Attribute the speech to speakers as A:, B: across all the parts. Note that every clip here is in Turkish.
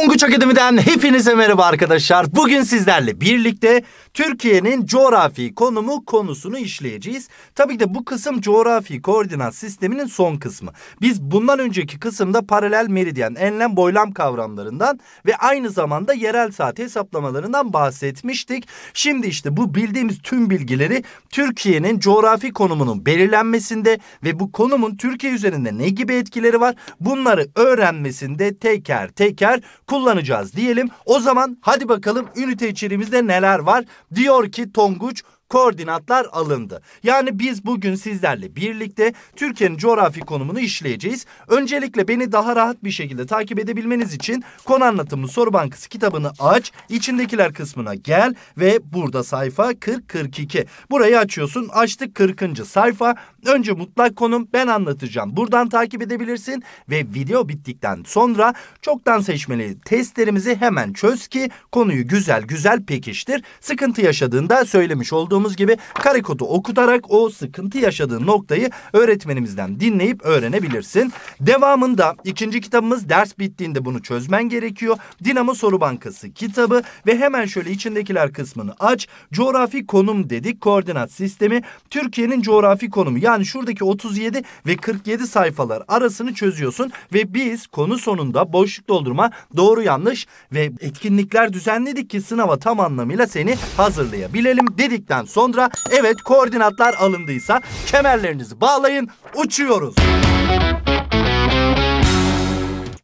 A: Tonguç Akademi'den hepinize merhaba arkadaşlar. Bugün sizlerle birlikte Türkiye'nin coğrafi konumu konusunu işleyeceğiz. Tabii ki de bu kısım coğrafi koordinat sisteminin son kısmı. Biz bundan önceki kısımda paralel meridyen, enlem boylam kavramlarından ve aynı zamanda yerel saat hesaplamalarından bahsetmiştik. Şimdi işte bu bildiğimiz tüm bilgileri Türkiye'nin coğrafi konumunun belirlenmesinde ve bu konumun Türkiye üzerinde ne gibi etkileri var bunları öğrenmesinde teker teker kullanacağız diyelim. O zaman hadi bakalım ünite içeriğimizde neler var? Diyor ki Tonguç koordinatlar alındı. Yani biz bugün sizlerle birlikte Türkiye'nin coğrafi konumunu işleyeceğiz. Öncelikle beni daha rahat bir şekilde takip edebilmeniz için konu anlatımı soru bankası kitabını aç, içindekiler kısmına gel ve burada sayfa 40-42. Burayı açıyorsun. Açtık 40. sayfa. Önce mutlak konum ben anlatacağım. Buradan takip edebilirsin ve video bittikten sonra çoktan seçmeli testlerimizi hemen çöz ki konuyu güzel güzel pekiştir. Sıkıntı yaşadığında söylemiş olduğum olduğumuz gibi karikodu okutarak o sıkıntı yaşadığın noktayı öğretmenimizden dinleyip öğrenebilirsin. Devamında ikinci kitabımız ders bittiğinde bunu çözmen gerekiyor. Dinamo Soru Bankası kitabı ve hemen şöyle içindekiler kısmını aç. Coğrafi konum dedik koordinat sistemi. Türkiye'nin coğrafi konumu yani şuradaki 37 ve 47 sayfalar arasını çözüyorsun ve biz konu sonunda boşluk doldurma doğru yanlış ve etkinlikler düzenledik ki sınava tam anlamıyla seni hazırlayabilelim dedikten sonra evet koordinatlar alındıysa kemerlerinizi bağlayın uçuyoruz.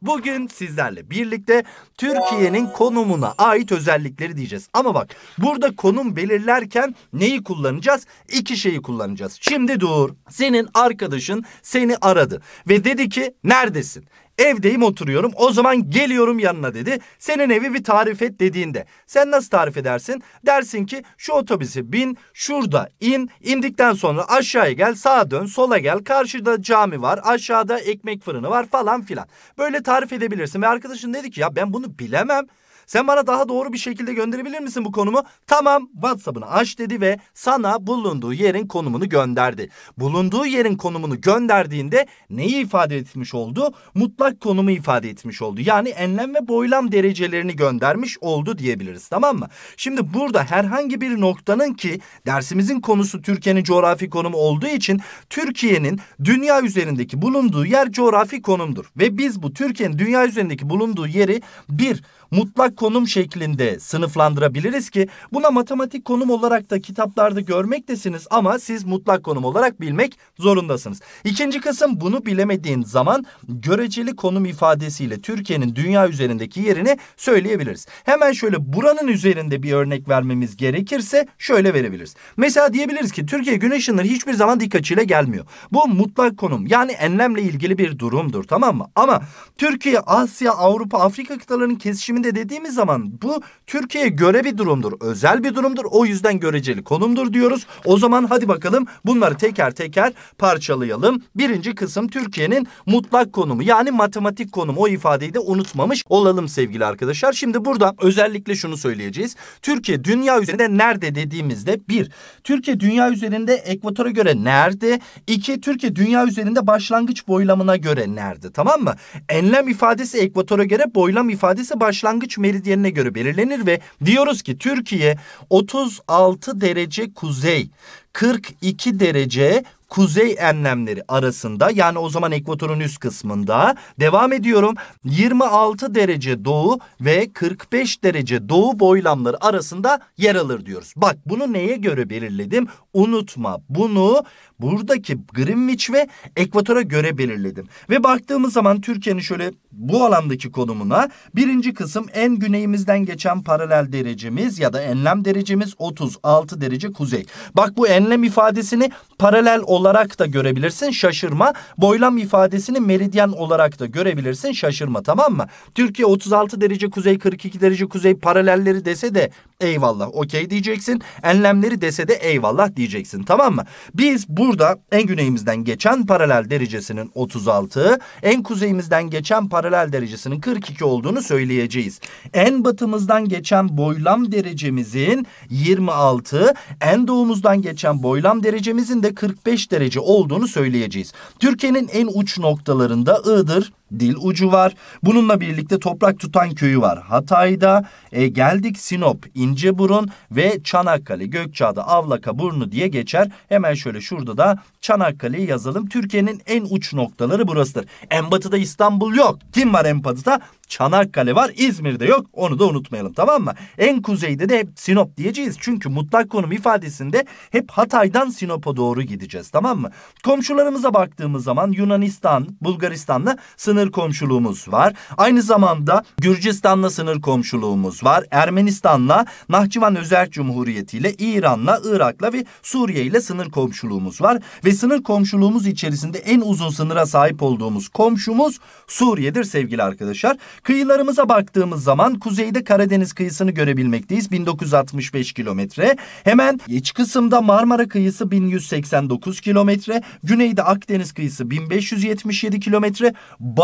A: Bugün sizlerle birlikte Türkiye'nin konumuna ait özellikleri diyeceğiz. Ama bak burada konum belirlerken neyi kullanacağız? İki şeyi kullanacağız. Şimdi dur. Senin arkadaşın seni aradı ve dedi ki neredesin? Evdeyim oturuyorum o zaman geliyorum yanına dedi. Senin evi bir tarif et dediğinde sen nasıl tarif edersin? Dersin ki şu otobüsü bin şurada in indikten sonra aşağıya gel sağa dön sola gel karşıda cami var aşağıda ekmek fırını var falan filan. Böyle tarif edebilirsin ve arkadaşın dedi ki ya ben bunu bilemem. Sen bana daha doğru bir şekilde gönderebilir misin bu konumu? Tamam WhatsApp'ını aç dedi ve sana bulunduğu yerin konumunu gönderdi. Bulunduğu yerin konumunu gönderdiğinde neyi ifade etmiş oldu? Mutlak konumu ifade etmiş oldu. Yani enlem ve boylam derecelerini göndermiş oldu diyebiliriz tamam mı? Şimdi burada herhangi bir noktanın ki dersimizin konusu Türkiye'nin coğrafi konumu olduğu için Türkiye'nin dünya üzerindeki bulunduğu yer coğrafi konumdur. Ve biz bu Türkiye'nin dünya üzerindeki bulunduğu yeri bir mutlak konum şeklinde sınıflandırabiliriz ki buna matematik konum olarak da kitaplarda görmektesiniz ama siz mutlak konum olarak bilmek zorundasınız. İkinci kısım bunu bilemediğin zaman göreceli konum ifadesiyle Türkiye'nin dünya üzerindeki yerini söyleyebiliriz. Hemen şöyle buranın üzerinde bir örnek vermemiz gerekirse şöyle verebiliriz. Mesela diyebiliriz ki Türkiye güneş ışınları hiçbir zaman dik açıyla gelmiyor. Bu mutlak konum yani enlemle ilgili bir durumdur tamam mı? Ama Türkiye, Asya, Avrupa, Afrika kıtalarının kesişimi sisteminde dediğimiz zaman bu Türkiye'ye göre bir durumdur. Özel bir durumdur. O yüzden göreceli konumdur diyoruz. O zaman hadi bakalım bunları teker teker parçalayalım. Birinci kısım Türkiye'nin mutlak konumu yani matematik konumu o ifadeyi de unutmamış olalım sevgili arkadaşlar. Şimdi burada özellikle şunu söyleyeceğiz. Türkiye dünya üzerinde nerede dediğimizde bir Türkiye dünya üzerinde ekvatora göre nerede? İki Türkiye dünya üzerinde başlangıç boylamına göre nerede? Tamam mı? Enlem ifadesi ekvatora göre boylam ifadesi başlangıç başlangıç meridyenine göre belirlenir ve diyoruz ki Türkiye 36 derece kuzey, 42 derece kuzey enlemleri arasında yani o zaman ekvatorun üst kısmında devam ediyorum. 26 derece doğu ve 45 derece doğu boylamları arasında yer alır diyoruz. Bak bunu neye göre belirledim? Unutma bunu buradaki Greenwich ve ekvatora göre belirledim. Ve baktığımız zaman Türkiye'nin şöyle bu alandaki konumuna birinci kısım en güneyimizden geçen paralel derecemiz ya da enlem derecemiz 36 derece kuzey. Bak bu enlem ifadesini paralel olarak olarak da görebilirsin şaşırma. Boylam ifadesini meridyen olarak da görebilirsin şaşırma tamam mı? Türkiye 36 derece kuzey 42 derece kuzey paralelleri dese de eyvallah okey diyeceksin. Enlemleri dese de eyvallah diyeceksin tamam mı? Biz burada en güneyimizden geçen paralel derecesinin 36, en kuzeyimizden geçen paralel derecesinin 42 olduğunu söyleyeceğiz. En batımızdan geçen boylam derecemizin 26, en doğumuzdan geçen boylam derecemizin de 45 derece olduğunu söyleyeceğiz. Türkiye'nin en uç noktalarında Iğdır, dil ucu var. Bununla birlikte toprak tutan köyü var. Hatay'da e, geldik Sinop, İnceburun ve Çanakkale, Gökçeada, Avlaka, Burnu diye geçer. Hemen şöyle şurada da Çanakkale'yi yazalım. Türkiye'nin en uç noktaları burasıdır. En batıda İstanbul yok. Kim var en batıda? Çanakkale var. İzmir'de yok. Onu da unutmayalım tamam mı? En kuzeyde de hep Sinop diyeceğiz. Çünkü mutlak konum ifadesinde hep Hatay'dan Sinop'a doğru gideceğiz tamam mı? Komşularımıza baktığımız zaman Yunanistan, Bulgaristan'la sınırlı sınır komşuluğumuz var. Aynı zamanda Gürcistan'la sınır komşuluğumuz var. Ermenistan'la, Nahçıvan Özel Cumhuriyeti ile, İran'la, Irak'la ve Suriye ile sınır komşuluğumuz var. Ve sınır komşuluğumuz içerisinde en uzun sınıra sahip olduğumuz komşumuz Suriye'dir sevgili arkadaşlar. Kıyılarımıza baktığımız zaman kuzeyde Karadeniz kıyısını görebilmekteyiz. 1965 kilometre. Hemen iç kısımda Marmara kıyısı 1189 kilometre. Güneyde Akdeniz kıyısı 1577 kilometre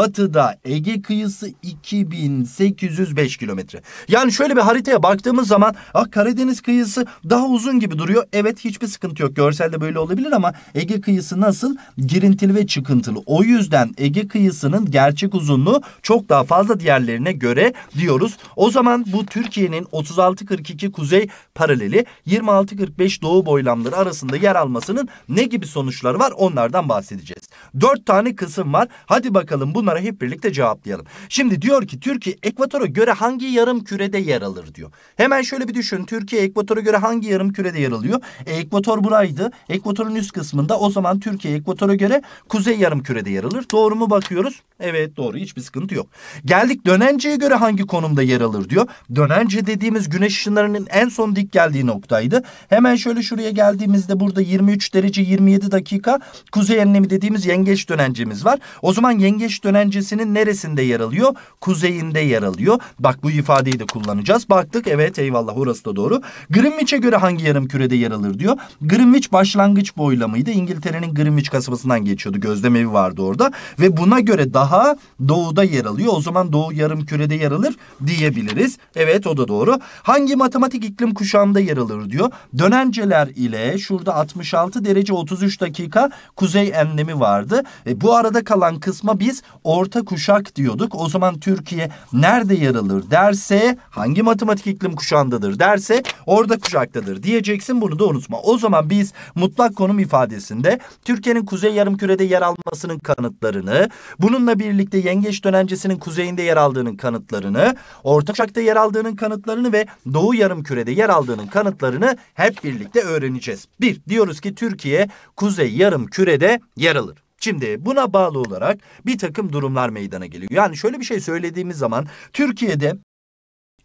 A: batıda Ege kıyısı 2805 kilometre. Yani şöyle bir haritaya baktığımız zaman ah Karadeniz kıyısı daha uzun gibi duruyor. Evet hiçbir sıkıntı yok. Görselde böyle olabilir ama Ege kıyısı nasıl? Girintili ve çıkıntılı. O yüzden Ege kıyısının gerçek uzunluğu çok daha fazla diğerlerine göre diyoruz. O zaman bu Türkiye'nin 36-42 kuzey paraleli 26-45 doğu boylamları arasında yer almasının ne gibi sonuçları var onlardan bahsedeceğiz. Dört tane kısım var. Hadi bakalım bunları Bunlara hep birlikte cevaplayalım. Şimdi diyor ki Türkiye ekvatora göre hangi yarım kürede yer alır diyor. Hemen şöyle bir düşün. Türkiye ekvatora göre hangi yarım kürede yer alıyor? E, ekvator buraydı. Ekvatorun üst kısmında o zaman Türkiye ekvatora göre kuzey yarım kürede yer alır. Doğru mu bakıyoruz? Evet doğru. Hiçbir sıkıntı yok. Geldik dönenceye göre hangi konumda yer alır diyor. Dönence dediğimiz güneş ışınlarının en son dik geldiği noktaydı. Hemen şöyle şuraya geldiğimizde burada 23 derece 27 dakika kuzey enlemi dediğimiz yengeç dönencemiz var. O zaman yengeç dönen güvencesinin neresinde yer alıyor? Kuzeyinde yer alıyor. Bak bu ifadeyi de kullanacağız. Baktık evet eyvallah orası da doğru. Greenwich'e göre hangi yarım kürede yer alır diyor. Greenwich başlangıç boylamıydı. İngiltere'nin Greenwich kasabasından geçiyordu. Gözlem evi vardı orada. Ve buna göre daha doğuda yer alıyor. O zaman doğu yarım kürede yer alır diyebiliriz. Evet o da doğru. Hangi matematik iklim kuşağında yer alır diyor. Dönenceler ile şurada 66 derece 33 dakika kuzey enlemi vardı. E, bu arada kalan kısma biz orta kuşak diyorduk. O zaman Türkiye nerede yer alır derse hangi matematik iklim kuşağındadır derse orada kuşaktadır diyeceksin bunu da unutma. O zaman biz mutlak konum ifadesinde Türkiye'nin kuzey yarım kürede yer almasının kanıtlarını bununla birlikte yengeç dönencesinin kuzeyinde yer aldığının kanıtlarını orta kuşakta yer aldığının kanıtlarını ve doğu yarım kürede yer aldığının kanıtlarını hep birlikte öğreneceğiz. Bir diyoruz ki Türkiye kuzey yarım kürede yer alır. Şimdi buna bağlı olarak bir takım durumlar meydana geliyor. Yani şöyle bir şey söylediğimiz zaman Türkiye'de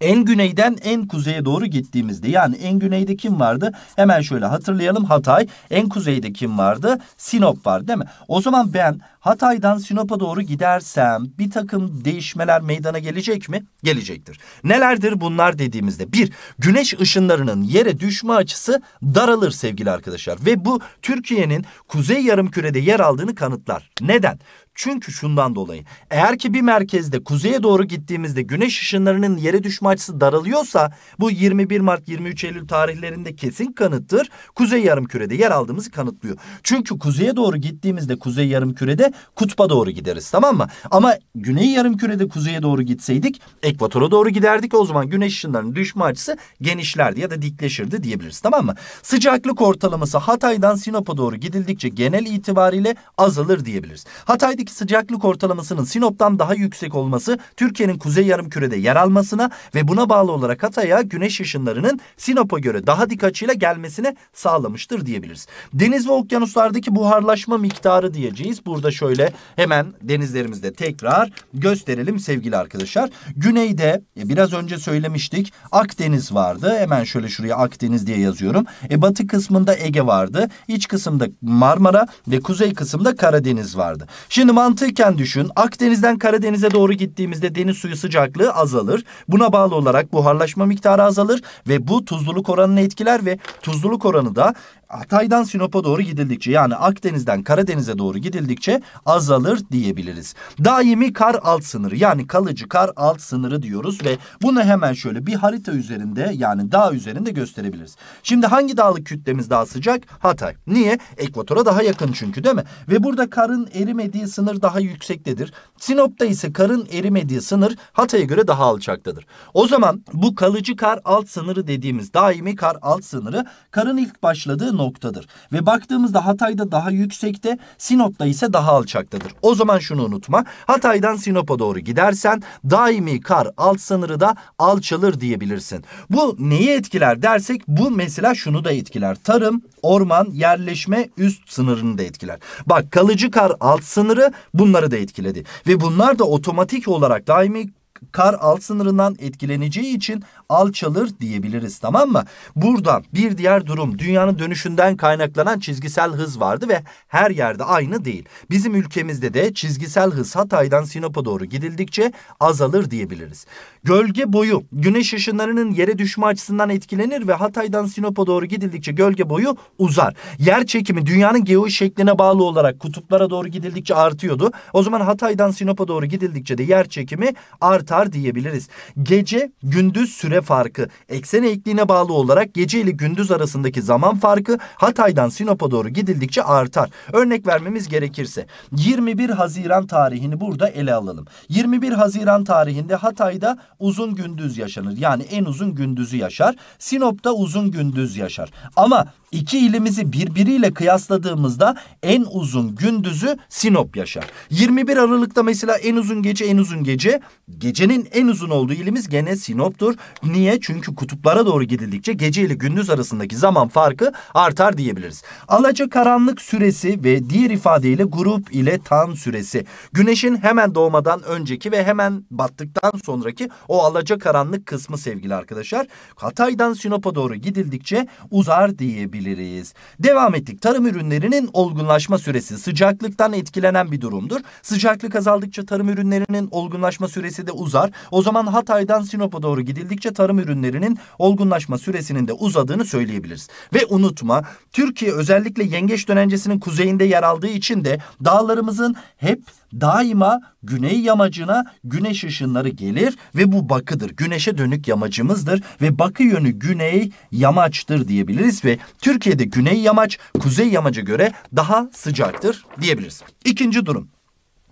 A: en güneyden en kuzeye doğru gittiğimizde yani en güneyde kim vardı? Hemen şöyle hatırlayalım Hatay. En kuzeyde kim vardı? Sinop var değil mi? O zaman ben Hatay'dan Sinop'a doğru gidersem bir takım değişmeler meydana gelecek mi? Gelecektir. Nelerdir bunlar dediğimizde bir güneş ışınlarının yere düşme açısı daralır sevgili arkadaşlar ve bu Türkiye'nin kuzey yarımkürede yer aldığını kanıtlar. Neden? Çünkü şundan dolayı eğer ki bir merkezde kuzeye doğru gittiğimizde güneş ışınlarının yere düşme açısı daralıyorsa bu 21 Mart 23 Eylül tarihlerinde kesin kanıttır. Kuzey yarım kürede yer aldığımızı kanıtlıyor. Çünkü kuzeye doğru gittiğimizde kuzey yarım kürede kutba doğru gideriz tamam mı? Ama güney yarımkürede kuzeye doğru gitseydik ekvatora doğru giderdik. O zaman güneş ışınlarının düşme açısı genişlerdi ya da dikleşirdi diyebiliriz tamam mı? Sıcaklık ortalaması Hatay'dan Sinop'a doğru gidildikçe genel itibariyle azalır diyebiliriz. Hatay'daki sıcaklık ortalamasının Sinop'tan daha yüksek olması Türkiye'nin kuzey yarımkürede yer almasına ve buna bağlı olarak Hatay'a güneş ışınlarının Sinop'a göre daha dik açıyla gelmesine sağlamıştır diyebiliriz. Deniz ve okyanuslardaki buharlaşma miktarı diyeceğiz. Burada şöyle hemen denizlerimizde tekrar gösterelim sevgili arkadaşlar. Güneyde e, biraz önce söylemiştik Akdeniz vardı. Hemen şöyle şuraya Akdeniz diye yazıyorum. E, batı kısmında Ege vardı. İç kısımda Marmara ve kuzey kısımda Karadeniz vardı. Şimdi mantıken düşün Akdeniz'den Karadeniz'e doğru gittiğimizde deniz suyu sıcaklığı azalır. Buna bağlı olarak buharlaşma miktarı azalır ve bu tuzluluk oranını etkiler ve tuzluluk oranı da Hatay'dan Sinop'a doğru gidildikçe yani Akdeniz'den Karadeniz'e doğru gidildikçe azalır diyebiliriz. Daimi kar alt sınırı yani kalıcı kar alt sınırı diyoruz ve bunu hemen şöyle bir harita üzerinde yani dağ üzerinde gösterebiliriz. Şimdi hangi dağlık kütlemiz daha sıcak? Hatay. Niye? Ekvatora daha yakın çünkü değil mi? Ve burada karın erimediği sınır daha yüksektedir. Sinop'ta ise karın erimediği sınır Hatay'a göre daha alçaktadır. O zaman bu kalıcı kar alt sınırı dediğimiz daimi kar alt sınırı karın ilk başladığı noktadır. Ve baktığımızda Hatay'da daha yüksekte Sinop'ta ise daha alçaktadır. O zaman şunu unutma Hatay'dan Sinop'a doğru gidersen daimi kar alt sınırı da alçalır diyebilirsin. Bu neyi etkiler dersek bu mesela şunu da etkiler. Tarım, orman, yerleşme üst sınırını da etkiler. Bak kalıcı kar alt sınırı bunları da etkiledi. Ve bunlar da otomatik olarak daimi kar alt sınırından etkileneceği için alçalır diyebiliriz tamam mı? Burada bir diğer durum dünyanın dönüşünden kaynaklanan çizgisel hız vardı ve her yerde aynı değil. Bizim ülkemizde de çizgisel hız Hatay'dan Sinop'a doğru gidildikçe azalır diyebiliriz. Gölge boyu güneş ışınlarının yere düşme açısından etkilenir ve Hatay'dan Sinop'a doğru gidildikçe gölge boyu uzar. Yer çekimi dünyanın geo şekline bağlı olarak kutuplara doğru gidildikçe artıyordu. O zaman Hatay'dan Sinop'a doğru gidildikçe de yer çekimi artar diyebiliriz. Gece gündüz süre farkı eksen eğikliğine bağlı olarak gece ile gündüz arasındaki zaman farkı Hatay'dan Sinop'a doğru gidildikçe artar. Örnek vermemiz gerekirse 21 Haziran tarihini burada ele alalım. 21 Haziran tarihinde Hatay'da uzun gündüz yaşanır. Yani en uzun gündüzü yaşar. Sinop'ta uzun gündüz yaşar. Ama İki ilimizi birbiriyle kıyasladığımızda en uzun gündüzü Sinop yaşar. 21 Aralık'ta mesela en uzun gece en uzun gece. Gecenin en uzun olduğu ilimiz gene Sinop'tur. Niye? Çünkü kutuplara doğru gidildikçe gece ile gündüz arasındaki zaman farkı artar diyebiliriz. Alaca karanlık süresi ve diğer ifadeyle grup ile tan süresi. Güneşin hemen doğmadan önceki ve hemen battıktan sonraki o alaca karanlık kısmı sevgili arkadaşlar. Hatay'dan Sinop'a doğru gidildikçe uzar diyebiliriz yapabiliriz. Devam ettik. Tarım ürünlerinin olgunlaşma süresi sıcaklıktan etkilenen bir durumdur. Sıcaklık azaldıkça tarım ürünlerinin olgunlaşma süresi de uzar. O zaman Hatay'dan Sinop'a doğru gidildikçe tarım ürünlerinin olgunlaşma süresinin de uzadığını söyleyebiliriz. Ve unutma Türkiye özellikle yengeç dönencesinin kuzeyinde yer aldığı için de dağlarımızın hep daima güney yamacına güneş ışınları gelir ve bu bakıdır. Güneşe dönük yamacımızdır ve bakı yönü güney yamaçtır diyebiliriz ve Türkiye'de güney yamaç kuzey yamaca göre daha sıcaktır diyebiliriz. İkinci durum.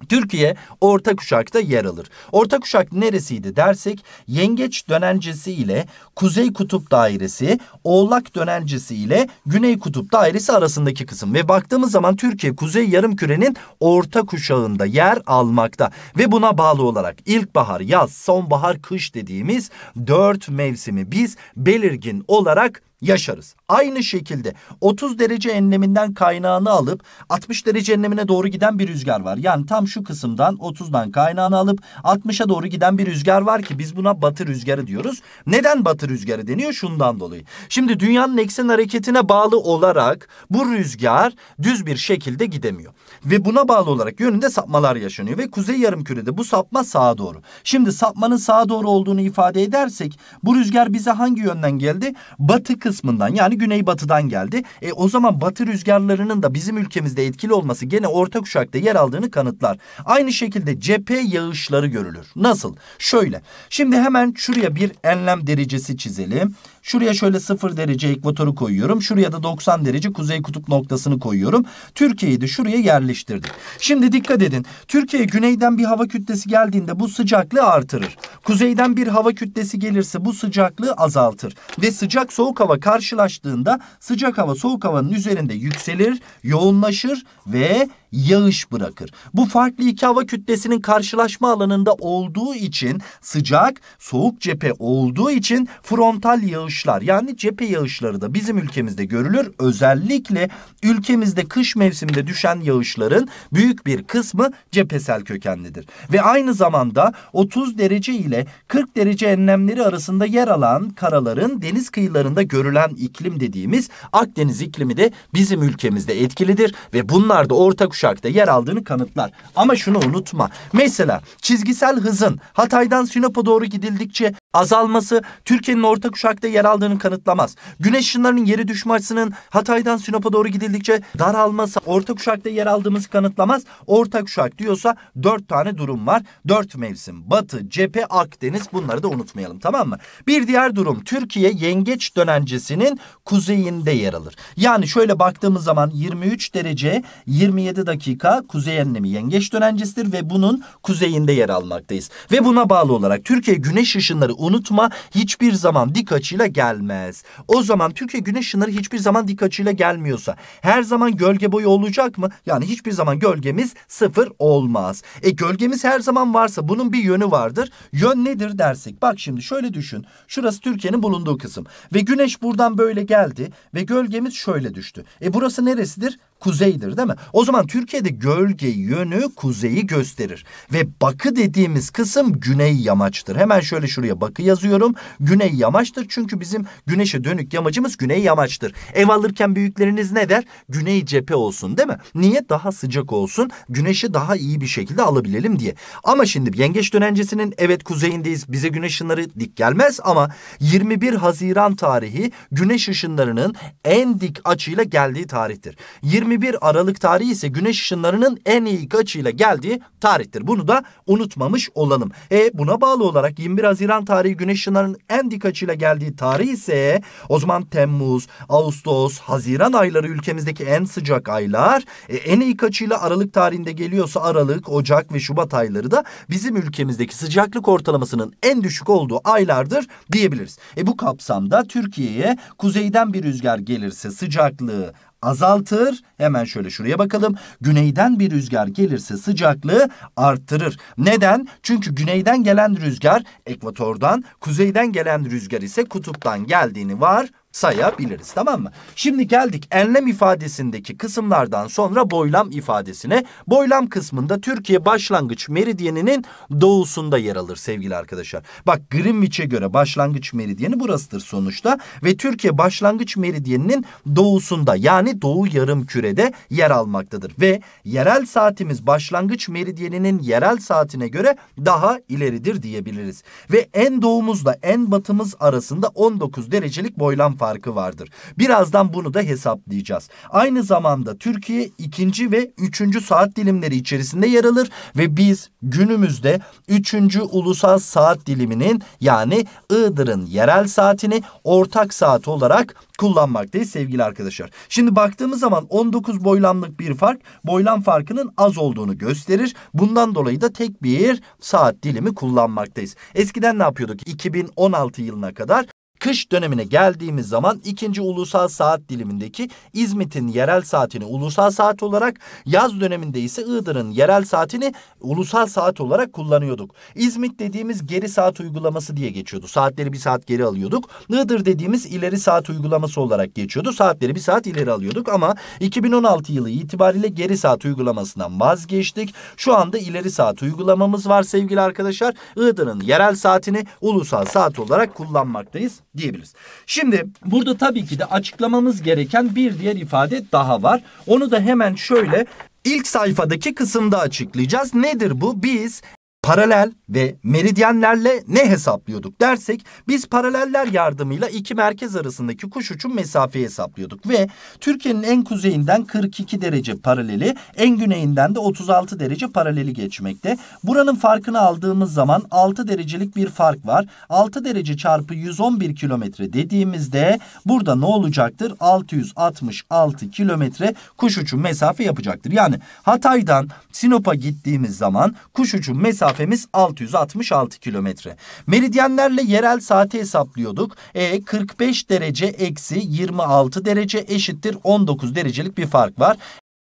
A: Türkiye orta kuşakta yer alır. Orta kuşak neresiydi dersek yengeç dönencesi ile kuzey kutup dairesi, oğlak dönencesi ile güney kutup dairesi arasındaki kısım. Ve baktığımız zaman Türkiye kuzey yarım kürenin orta kuşağında yer almakta. Ve buna bağlı olarak ilkbahar, yaz, sonbahar, kış dediğimiz dört mevsimi biz belirgin olarak yaşarız. Aynı şekilde 30 derece enleminden kaynağını alıp 60 derece enlemine doğru giden bir rüzgar var. Yani tam şu kısımdan 30'dan kaynağını alıp 60'a doğru giden bir rüzgar var ki biz buna batı rüzgarı diyoruz. Neden batı rüzgarı deniyor? Şundan dolayı. Şimdi dünyanın eksen hareketine bağlı olarak bu rüzgar düz bir şekilde gidemiyor. Ve buna bağlı olarak yönünde sapmalar yaşanıyor ve kuzey yarım kürede bu sapma sağa doğru. Şimdi sapmanın sağa doğru olduğunu ifade edersek bu rüzgar bize hangi yönden geldi? Batı kısmından yani güneybatıdan geldi. E o zaman batı rüzgarlarının da bizim ülkemizde etkili olması gene orta kuşakta yer aldığını kanıtlar. Aynı şekilde cephe yağışları görülür. Nasıl? Şöyle. Şimdi hemen şuraya bir enlem derecesi çizelim. Şuraya şöyle 0 derece ekvatoru koyuyorum. Şuraya da 90 derece kuzey kutup noktasını koyuyorum. Türkiye'yi de şuraya yerleştiriyorum yerleştirdik. Şimdi dikkat edin. Türkiye güneyden bir hava kütlesi geldiğinde bu sıcaklığı artırır. Kuzeyden bir hava kütlesi gelirse bu sıcaklığı azaltır. Ve sıcak soğuk hava karşılaştığında sıcak hava soğuk havanın üzerinde yükselir, yoğunlaşır ve yağış bırakır. Bu farklı iki hava kütlesinin karşılaşma alanında olduğu için sıcak, soğuk cephe olduğu için frontal yağışlar yani cephe yağışları da bizim ülkemizde görülür. Özellikle ülkemizde kış mevsiminde düşen yağışların büyük bir kısmı cephesel kökenlidir. Ve aynı zamanda 30 derece ile 40 derece enlemleri arasında yer alan karaların deniz kıyılarında görülen iklim dediğimiz Akdeniz iklimi de bizim ülkemizde etkilidir ve bunlar da ortak kuşakta yer aldığını kanıtlar. Ama şunu unutma. Mesela çizgisel hızın Hatay'dan Sinop'a doğru gidildikçe azalması Türkiye'nin orta kuşakta yer aldığını kanıtlamaz. Güneş ışınlarının yeri düşme açısının Hatay'dan Sinop'a doğru gidildikçe daralması orta kuşakta yer aldığımızı kanıtlamaz. Orta kuşak diyorsa dört tane durum var. Dört mevsim. Batı, cephe, Akdeniz bunları da unutmayalım tamam mı? Bir diğer durum Türkiye yengeç dönencesinin kuzeyinde yer alır. Yani şöyle baktığımız zaman 23 derece 27 dakika kuzey enlemi yengeç dönencesidir ve bunun kuzeyinde yer almaktayız. Ve buna bağlı olarak Türkiye güneş ışınları unutma hiçbir zaman dik açıyla gelmez. O zaman Türkiye güneş ışınları hiçbir zaman dik açıyla gelmiyorsa her zaman gölge boyu olacak mı? Yani hiçbir zaman gölgemiz sıfır olmaz. E gölgemiz her zaman varsa bunun bir yönü vardır. Yön nedir dersek? Bak şimdi şöyle düşün. Şurası Türkiye'nin bulunduğu kısım ve güneş buradan böyle geldi ve gölgemiz şöyle düştü. E burası neresidir? kuzeydir değil mi? O zaman Türkiye'de gölge yönü kuzeyi gösterir. Ve bakı dediğimiz kısım güney yamaçtır. Hemen şöyle şuraya bakı yazıyorum. Güney yamaçtır çünkü bizim güneşe dönük yamacımız güney yamaçtır. Ev alırken büyükleriniz ne der? Güney cephe olsun değil mi? Niye? Daha sıcak olsun. Güneşi daha iyi bir şekilde alabilelim diye. Ama şimdi yengeç dönencesinin evet kuzeyindeyiz. Bize güneş ışınları dik gelmez ama 21 Haziran tarihi güneş ışınlarının en dik açıyla geldiği tarihtir. 20 21 Aralık tarihi ise güneş ışınlarının en ilk açıyla geldiği tarihtir. Bunu da unutmamış olalım. E buna bağlı olarak 21 Haziran tarihi güneş ışınlarının en dik açıyla geldiği tarih ise o zaman Temmuz, Ağustos, Haziran ayları ülkemizdeki en sıcak aylar. E, en ilk açıyla Aralık tarihinde geliyorsa Aralık, Ocak ve Şubat ayları da bizim ülkemizdeki sıcaklık ortalamasının en düşük olduğu aylardır diyebiliriz. E bu kapsamda Türkiye'ye kuzeyden bir rüzgar gelirse sıcaklığı azaltır. Hemen şöyle şuraya bakalım. Güneyden bir rüzgar gelirse sıcaklığı arttırır. Neden? Çünkü güneyden gelen rüzgar ekvatordan, kuzeyden gelen rüzgar ise kutuptan geldiğini var sayabiliriz tamam mı? Şimdi geldik enlem ifadesindeki kısımlardan sonra boylam ifadesine. Boylam kısmında Türkiye başlangıç meridyeninin doğusunda yer alır sevgili arkadaşlar. Bak Greenwich'e göre başlangıç meridyeni burasıdır sonuçta ve Türkiye başlangıç meridyeninin doğusunda yani doğu yarım kürede yer almaktadır ve yerel saatimiz başlangıç meridyeninin yerel saatine göre daha ileridir diyebiliriz. Ve en doğumuzla en batımız arasında 19 derecelik boylam farkı farkı vardır. Birazdan bunu da hesaplayacağız. Aynı zamanda Türkiye ikinci ve üçüncü saat dilimleri içerisinde yer alır ve biz günümüzde üçüncü ulusal saat diliminin yani Iğdır'ın yerel saatini ortak saat olarak kullanmaktayız sevgili arkadaşlar. Şimdi baktığımız zaman 19 boylamlık bir fark boylam farkının az olduğunu gösterir. Bundan dolayı da tek bir saat dilimi kullanmaktayız. Eskiden ne yapıyorduk? 2016 yılına kadar Kış dönemine geldiğimiz zaman ikinci ulusal saat dilimindeki İzmit'in yerel saatini ulusal saat olarak, yaz döneminde ise Iğdır'ın yerel saatini ulusal saat olarak kullanıyorduk. İzmit dediğimiz geri saat uygulaması diye geçiyordu. Saatleri bir saat geri alıyorduk. Iğdır dediğimiz ileri saat uygulaması olarak geçiyordu. Saatleri bir saat ileri alıyorduk ama 2016 yılı itibariyle geri saat uygulamasından vazgeçtik. Şu anda ileri saat uygulamamız var sevgili arkadaşlar. Iğdır'ın yerel saatini ulusal saat olarak kullanmaktayız diyebiliriz. Şimdi burada tabii ki de açıklamamız gereken bir diğer ifade daha var. Onu da hemen şöyle ilk sayfadaki kısımda açıklayacağız. Nedir bu? Biz paralel ve meridyenlerle ne hesaplıyorduk dersek biz paraleller yardımıyla iki merkez arasındaki kuş uçum mesafeyi hesaplıyorduk ve Türkiye'nin en kuzeyinden 42 derece paraleli en güneyinden de 36 derece paraleli geçmekte. Buranın farkını aldığımız zaman 6 derecelik bir fark var. 6 derece çarpı 111 kilometre dediğimizde burada ne olacaktır? 666 kilometre kuş uçum mesafe yapacaktır. Yani Hatay'dan Sinop'a gittiğimiz zaman kuş uçum mesafe mesafemiz 666 kilometre. Meridyenlerle yerel saati hesaplıyorduk. E 45 derece eksi 26 derece eşittir 19 derecelik bir fark var.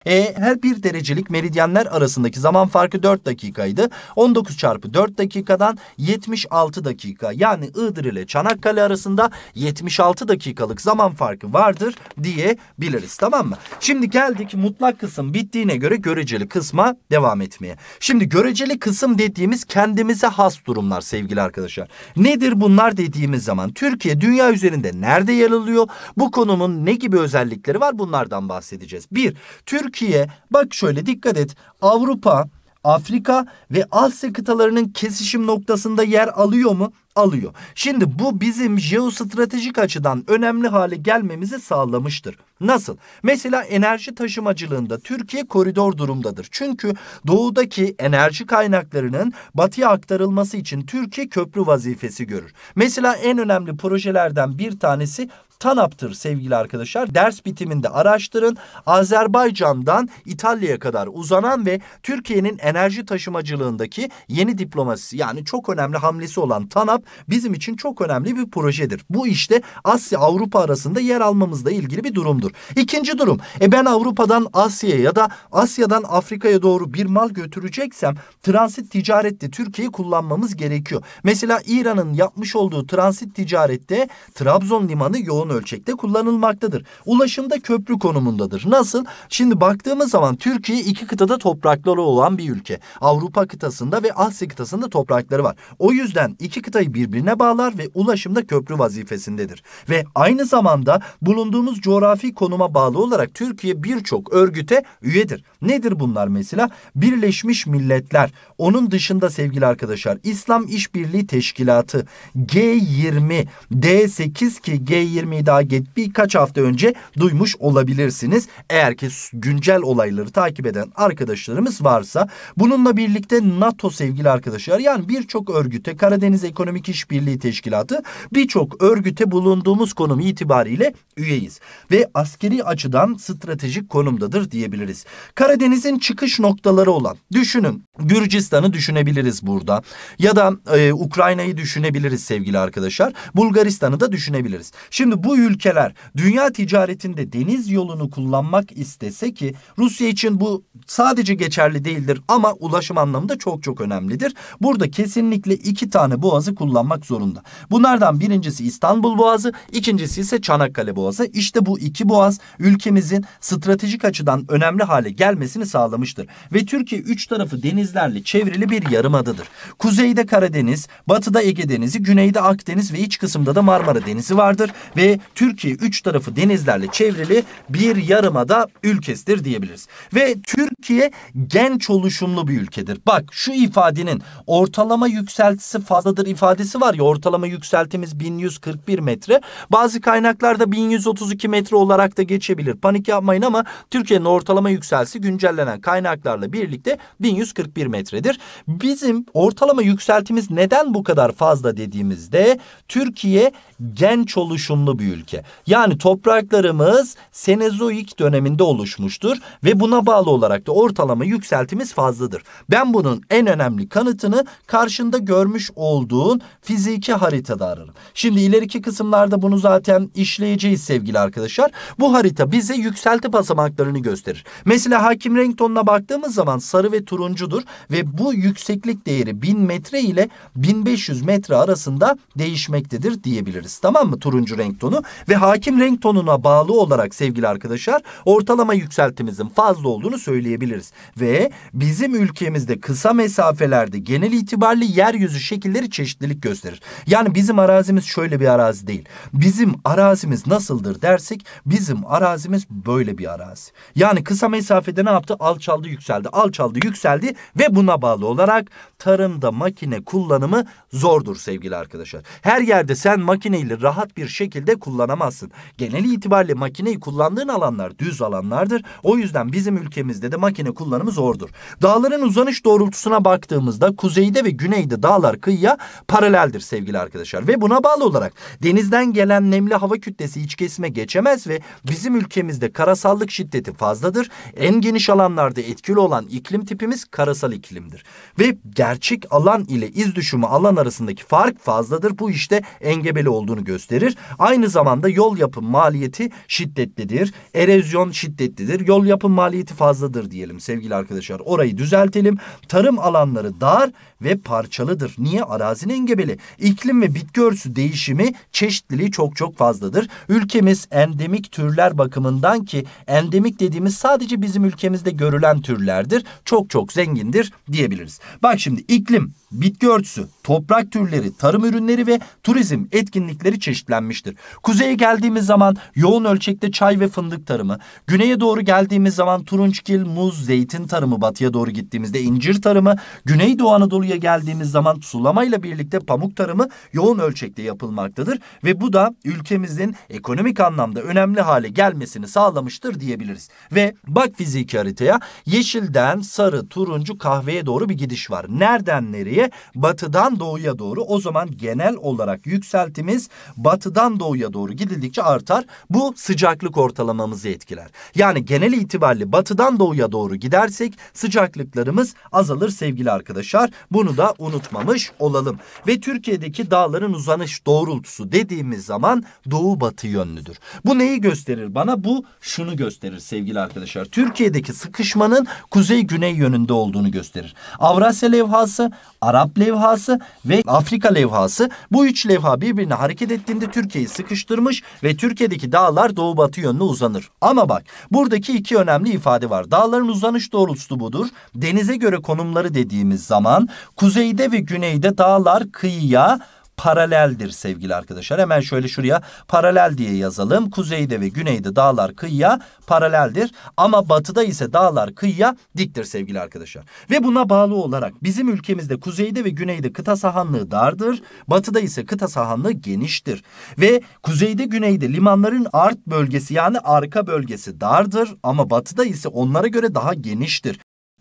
A: E, her bir derecelik meridyenler arasındaki zaman farkı 4 dakikaydı. 19 çarpı 4 dakikadan 76 dakika yani Iğdır ile Çanakkale arasında 76 dakikalık zaman farkı vardır diyebiliriz tamam mı? Şimdi geldik mutlak kısım bittiğine göre göreceli kısma devam etmeye. Şimdi göreceli kısım dediğimiz kendimize has durumlar sevgili arkadaşlar. Nedir bunlar dediğimiz zaman Türkiye dünya üzerinde nerede yer alıyor? Bu konumun ne gibi özellikleri var bunlardan bahsedeceğiz. Bir, Türkiye Türkiye bak şöyle dikkat et Avrupa, Afrika ve Asya kıtalarının kesişim noktasında yer alıyor mu? Alıyor. Şimdi bu bizim jeostratejik açıdan önemli hale gelmemizi sağlamıştır. Nasıl? Mesela enerji taşımacılığında Türkiye koridor durumdadır. Çünkü doğudaki enerji kaynaklarının batıya aktarılması için Türkiye köprü vazifesi görür. Mesela en önemli projelerden bir tanesi TANAP'tır sevgili arkadaşlar. Ders bitiminde araştırın. Azerbaycan'dan İtalya'ya kadar uzanan ve Türkiye'nin enerji taşımacılığındaki yeni diplomasisi yani çok önemli hamlesi olan TANAP bizim için çok önemli bir projedir. Bu işte Asya Avrupa arasında yer almamızla ilgili bir durumdur durumdur. İkinci durum e ben Avrupa'dan Asya'ya ya da Asya'dan Afrika'ya doğru bir mal götüreceksem transit ticarette Türkiye'yi kullanmamız gerekiyor. Mesela İran'ın yapmış olduğu transit ticarette Trabzon limanı yoğun ölçekte kullanılmaktadır. Ulaşımda köprü konumundadır. Nasıl? Şimdi baktığımız zaman Türkiye iki kıtada toprakları olan bir ülke. Avrupa kıtasında ve Asya kıtasında toprakları var. O yüzden iki kıtayı birbirine bağlar ve ulaşımda köprü vazifesindedir. Ve aynı zamanda bulunduğumuz coğrafi konuma bağlı olarak Türkiye birçok örgüte üyedir. Nedir bunlar mesela? Birleşmiş Milletler, onun dışında sevgili arkadaşlar İslam İşbirliği Teşkilatı, G20, D8 ki G20'yi daha birkaç hafta önce duymuş olabilirsiniz. Eğer ki güncel olayları takip eden arkadaşlarımız varsa bununla birlikte NATO sevgili arkadaşlar yani birçok örgüte Karadeniz Ekonomik İşbirliği Teşkilatı birçok örgüte bulunduğumuz konum itibariyle üyeyiz. Ve askeri açıdan stratejik konumdadır diyebiliriz. Karadeniz'in çıkış noktaları olan düşünün Gürcistan'ı düşünebiliriz burada ya da e, Ukrayna'yı düşünebiliriz sevgili arkadaşlar. Bulgaristan'ı da düşünebiliriz. Şimdi bu ülkeler dünya ticaretinde deniz yolunu kullanmak istese ki Rusya için bu sadece geçerli değildir ama ulaşım anlamında çok çok önemlidir. Burada kesinlikle iki tane boğazı kullanmak zorunda. Bunlardan birincisi İstanbul Boğazı, ikincisi ise Çanakkale Boğazı. İşte bu iki boğaz Boğaz ülkemizin stratejik açıdan önemli hale gelmesini sağlamıştır. Ve Türkiye üç tarafı denizlerle çevrili bir yarımadadır. Kuzeyde Karadeniz, batıda Ege Denizi, güneyde Akdeniz ve iç kısımda da Marmara Denizi vardır. Ve Türkiye üç tarafı denizlerle çevrili bir yarımada ülkesidir diyebiliriz. Ve Türkiye genç oluşumlu bir ülkedir. Bak şu ifadenin ortalama yükseltisi fazladır ifadesi var ya ortalama yükseltimiz 1141 metre. Bazı kaynaklarda 1132 metre olarak olarak da geçebilir. Panik yapmayın ama Türkiye'nin ortalama yükselsi güncellenen kaynaklarla birlikte 1141 metredir. Bizim ortalama yükseltimiz neden bu kadar fazla dediğimizde Türkiye genç oluşumlu bir ülke. Yani topraklarımız Senezoik döneminde oluşmuştur ve buna bağlı olarak da ortalama yükseltimiz fazladır. Ben bunun en önemli kanıtını karşında görmüş olduğun fiziki haritada ararım. Şimdi ileriki kısımlarda bunu zaten işleyeceğiz sevgili arkadaşlar. Bu harita bize yükselti basamaklarını gösterir. Mesela hakim renk tonuna baktığımız zaman sarı ve turuncudur ve bu yükseklik değeri 1000 metre ile 1500 metre arasında değişmektedir diyebiliriz. Tamam mı turuncu renk tonu ve hakim renk tonuna bağlı olarak sevgili arkadaşlar ortalama yükseltimizin fazla olduğunu söyleyebiliriz. Ve bizim ülkemizde kısa mesafelerde genel itibariyle yeryüzü şekilleri çeşitlilik gösterir. Yani bizim arazimiz şöyle bir arazi değil. Bizim arazimiz nasıldır dersek biz bizim arazimiz böyle bir arazi. Yani kısa mesafede ne yaptı? Alçaldı yükseldi, alçaldı yükseldi ve buna bağlı olarak tarımda makine kullanımı zordur sevgili arkadaşlar. Her yerde sen makineyle rahat bir şekilde kullanamazsın. Genel itibariyle makineyi kullandığın alanlar düz alanlardır. O yüzden bizim ülkemizde de makine kullanımı zordur. Dağların uzanış doğrultusuna baktığımızda kuzeyde ve güneyde dağlar kıyıya paraleldir sevgili arkadaşlar. Ve buna bağlı olarak denizden gelen nemli hava kütlesi iç kesime geçemez ve Bizim ülkemizde karasallık şiddeti fazladır. En geniş alanlarda etkili olan iklim tipimiz karasal iklimdir. Ve gerçek alan ile iz düşümü alan arasındaki fark fazladır. Bu işte engebeli olduğunu gösterir. Aynı zamanda yol yapım maliyeti şiddetlidir. Erozyon şiddetlidir. Yol yapım maliyeti fazladır diyelim sevgili arkadaşlar. Orayı düzeltelim. Tarım alanları dar ve parçalıdır. Niye? Arazinin engebeli. İklim ve bitki örtüsü değişimi çeşitliliği çok çok fazladır. Ülkemiz endemik türler bakımından ki endemik dediğimiz sadece bizim ülkemizde görülen türlerdir. Çok çok zengindir diyebiliriz. Bak şimdi iklim bitki örtüsü, toprak türleri, tarım ürünleri ve turizm etkinlikleri çeşitlenmiştir. Kuzeye geldiğimiz zaman yoğun ölçekte çay ve fındık tarımı, güneye doğru geldiğimiz zaman turunçgil, muz, zeytin tarımı, batıya doğru gittiğimizde incir tarımı, Güneydoğu Anadolu'ya geldiğimiz zaman sulamayla birlikte pamuk tarımı yoğun ölçekte yapılmaktadır ve bu da ülkemizin ekonomik anlamda önemli hale gelmesini sağlamıştır diyebiliriz. Ve bak fiziki haritaya yeşilden sarı, turuncu, kahveye doğru bir gidiş var. Nereden nereye? batıdan doğuya doğru o zaman genel olarak yükseltimiz batıdan doğuya doğru gidildikçe artar. Bu sıcaklık ortalamamızı etkiler. Yani genel itibariyle batıdan doğuya doğru gidersek sıcaklıklarımız azalır sevgili arkadaşlar. Bunu da unutmamış olalım. Ve Türkiye'deki dağların uzanış doğrultusu dediğimiz zaman doğu batı yönlüdür. Bu neyi gösterir bana? Bu şunu gösterir sevgili arkadaşlar. Türkiye'deki sıkışmanın kuzey güney yönünde olduğunu gösterir. Avrasya levhası Arap levhası ve Afrika levhası. Bu üç levha birbirine hareket ettiğinde Türkiye'yi sıkıştırmış ve Türkiye'deki dağlar doğu batı yönüne uzanır. Ama bak buradaki iki önemli ifade var. Dağların uzanış doğrultusu budur. Denize göre konumları dediğimiz zaman kuzeyde ve güneyde dağlar kıyıya paraleldir sevgili arkadaşlar. Hemen şöyle şuraya paralel diye yazalım. Kuzeyde ve güneyde dağlar kıyıya paraleldir ama batıda ise dağlar kıyıya diktir sevgili arkadaşlar. Ve buna bağlı olarak bizim ülkemizde kuzeyde ve güneyde kıta sahanlığı dardır. Batıda ise kıta sahanlığı geniştir. Ve kuzeyde güneyde limanların art bölgesi yani arka bölgesi dardır ama batıda ise onlara göre daha geniştir.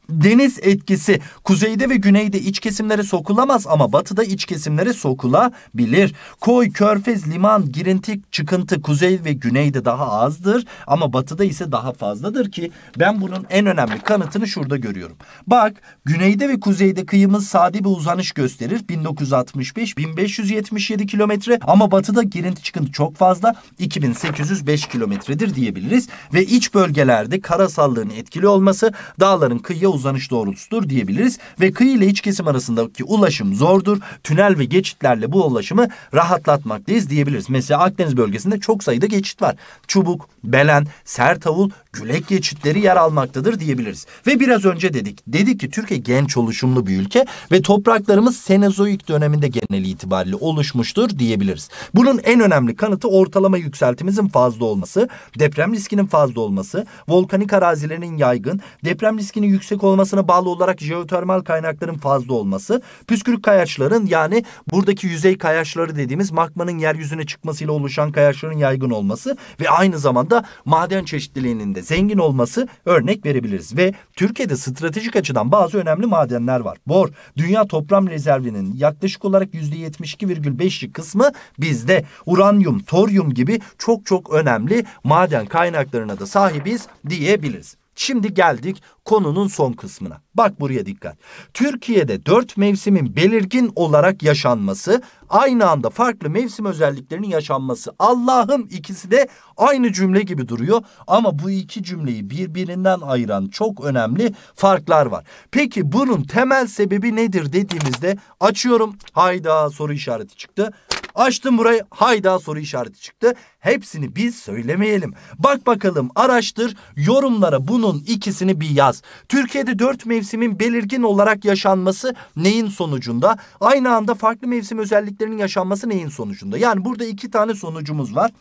A: Deniz etkisi kuzeyde ve güneyde iç kesimlere sokulamaz ama batıda iç kesimlere sokulabilir. Koy, körfez, liman, girinti, çıkıntı kuzey ve güneyde daha azdır ama batıda ise daha fazladır ki ben bunun en önemli kanıtını şurada görüyorum. Bak güneyde ve kuzeyde kıyımız sade bir uzanış gösterir 1965-1577 kilometre ama batıda girinti çıkıntı çok fazla 2805 kilometredir diyebiliriz ve iç bölgelerde karasallığın etkili olması dağların kıyıya uzanış doğrultusudur diyebiliriz ve kıyı ile iç kesim arasındaki ulaşım zordur. Tünel ve geçitlerle bu ulaşımı rahatlatmaktayız diyebiliriz. Mesela Akdeniz bölgesinde çok sayıda geçit var. Çubuk, Belen, Sertavul, Gülek geçitleri yer almaktadır diyebiliriz. Ve biraz önce dedik. Dedik ki Türkiye genç oluşumlu bir ülke ve topraklarımız Senezoik döneminde genel itibariyle oluşmuştur diyebiliriz. Bunun en önemli kanıtı ortalama yükseltimizin fazla olması, deprem riskinin fazla olması, volkanik arazilerinin yaygın, deprem riskinin yüksek olmasına bağlı olarak jeotermal kaynakların fazla olması, püskürük kayaçların yani buradaki yüzey kayaçları dediğimiz magmanın yeryüzüne çıkmasıyla oluşan kayaçların yaygın olması ve aynı zamanda maden çeşitliliğinin de zengin olması örnek verebiliriz ve Türkiye'de stratejik açıdan bazı önemli madenler var. Bor, dünya toplam rezervinin yaklaşık olarak %72,5'lik kısmı bizde. Uranyum, toryum gibi çok çok önemli maden kaynaklarına da sahibiz diyebiliriz. Şimdi geldik konunun son kısmına. Bak buraya dikkat. Türkiye'de dört mevsimin belirgin olarak yaşanması, aynı anda farklı mevsim özelliklerinin yaşanması. Allah'ım ikisi de aynı cümle gibi duruyor ama bu iki cümleyi birbirinden ayıran çok önemli farklar var. Peki bunun temel sebebi nedir dediğimizde açıyorum. Hayda soru işareti çıktı. Açtım burayı hayda soru işareti çıktı. Hepsini biz söylemeyelim. Bak bakalım araştır yorumlara bunun ikisini bir yaz. Türkiye'de dört mevsimin belirgin olarak yaşanması neyin sonucunda? Aynı anda farklı mevsim özelliklerinin yaşanması neyin sonucunda? Yani burada iki tane sonucumuz var.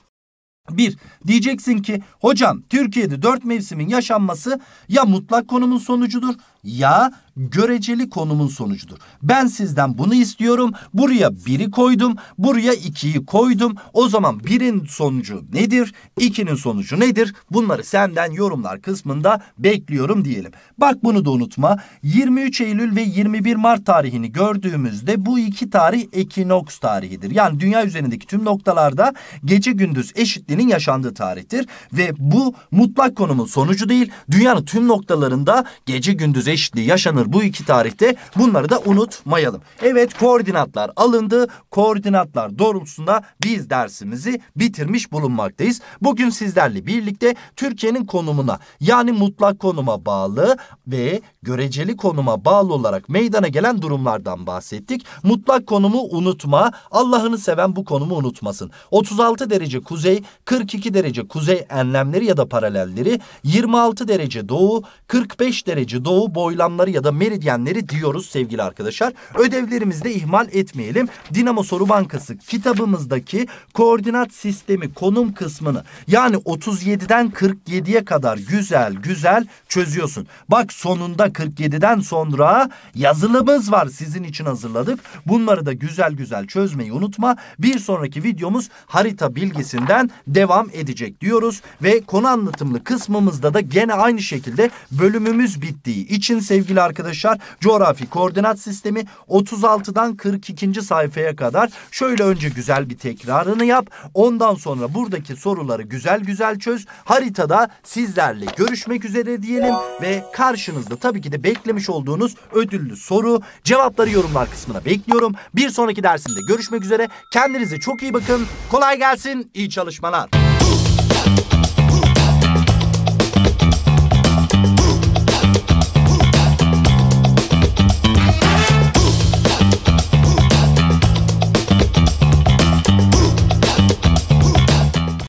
A: Bir, diyeceksin ki hocam Türkiye'de dört mevsimin yaşanması ya mutlak konumun sonucudur ya göreceli konumun sonucudur. Ben sizden bunu istiyorum. Buraya biri koydum. Buraya ikiyi koydum. O zaman birin sonucu nedir? ikinin sonucu nedir? Bunları senden yorumlar kısmında bekliyorum diyelim. Bak bunu da unutma. 23 Eylül ve 21 Mart tarihini gördüğümüzde bu iki tarih ekinoks tarihidir. Yani dünya üzerindeki tüm noktalarda gece gündüz eşitliğinin yaşandığı tarihtir. Ve bu mutlak konumun sonucu değil. Dünyanın tüm noktalarında gece gündüz Reşdi yaşanır bu iki tarihte. Bunları da unutmayalım. Evet koordinatlar alındı. Koordinatlar doğrultusunda biz dersimizi bitirmiş bulunmaktayız. Bugün sizlerle birlikte Türkiye'nin konumuna yani mutlak konuma bağlı ve göreceli konuma bağlı olarak meydana gelen durumlardan bahsettik. Mutlak konumu unutma. Allah'ını seven bu konumu unutmasın. 36 derece kuzey, 42 derece kuzey enlemleri ya da paralelleri, 26 derece doğu, 45 derece doğu oylamları ya da meridyenleri diyoruz sevgili arkadaşlar. Ödevlerimizi de ihmal etmeyelim. Dinamo Soru Bankası kitabımızdaki koordinat sistemi konum kısmını yani 37'den 47'ye kadar güzel güzel çözüyorsun. Bak sonunda 47'den sonra yazılımız var sizin için hazırladık. Bunları da güzel güzel çözmeyi unutma. Bir sonraki videomuz harita bilgisinden devam edecek diyoruz ve konu anlatımlı kısmımızda da gene aynı şekilde bölümümüz bittiği için için sevgili arkadaşlar coğrafi koordinat sistemi 36'dan 42. sayfaya kadar şöyle önce güzel bir tekrarını yap. Ondan sonra buradaki soruları güzel güzel çöz. Haritada sizlerle görüşmek üzere diyelim ve karşınızda tabii ki de beklemiş olduğunuz ödüllü soru cevapları yorumlar kısmına bekliyorum. Bir sonraki dersinde görüşmek üzere. Kendinize çok iyi bakın. Kolay gelsin. İyi çalışmalar.